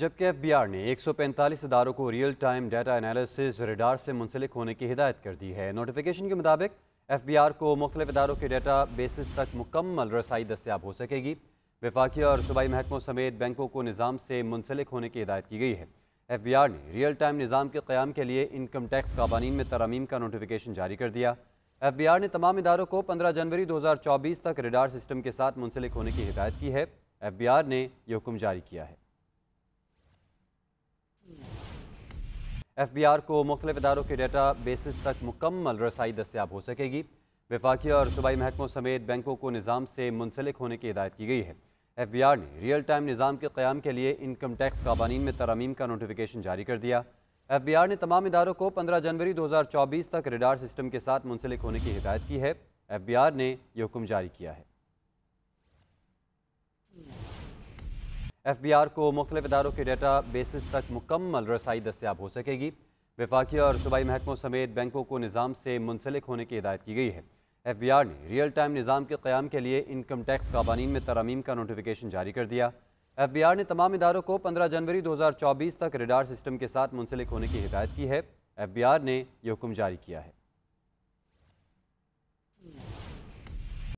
जबकि F B R ने एक सौ पैंतालीस इदारों को real time data analysis radar से मुंसलिक होने की हिदायत कर दी है नोटिफिकेशन के मुताबिक एफ बी आर को मुख्तलिफ इदारों के डाटा बेसिस तक मुकम्मल रसाई दस्तियाब हो सकेगी विफाक़ी और सूबाई महकमों समेत बैंकों को निज़ाम से मुंसलिक होने की हिदायत की गई है एफ बी आर ने रियल टाइम निज़ाम के क्याम के लिए इनकम टैक्स कवानीन में तरामीम का नोटिफिकेशन जारी कर दिया एफ बी आर ने तमाम इदारों को पंद्रह जनवरी दो हज़ार चौबीस तक रेडार सिस्टम के साथ मुंसलिक होने की हिदायत की है एफ बी आर ने यह हुक्म जारी किया है एफ बी आर को मुख्तलिफ इदारों के डेटा बेसिस तक मुकम्मल रसाई दस्याब हो सकेगी विफाकी और सूबाई महकमों समेत बैंकों को निज़ाम से मुंसलिक होने की हिदायत की गई है एफ बी आर ने रियल टाइम निज़ाम के क्याम के लिए इनकम टैक्स कवानीन में तरामीम का नोटिफिकेशन जारी कर दिया एफ बी आर ने तमाम इदारों को पंद्रह जनवरी दो हज़ार चौबीस तक रिडार सिस्टम के साथ मुंसलिक होने की हिदायत की है एफ बी आर ने यह हुक्म जारी किया है एफ बी आर को मुख्तलिफ इदारों के डेटा बेसिस तक मुकम्मल रसाई दस्याब हो सकेगी विफाकी और सूबाई महकमों समेत बैंकों को निज़ाम से मुंसलिक होने की हिदायत की गई है एफ बी आर ने रियल टाइम निज़ाम के क्याम के लिए इनकम टैक्स कवानीन में तरामीम का नोटिफिकेशन जारी कर दिया एफ बी आर ने तमाम इदारों को पंद्रह जनवरी दो हज़ार चौबीस तक रिडार सिस्टम के साथ मुंसलिक होने की हिदायत की है एफ बी आर ने यह हुक्म जारी किया है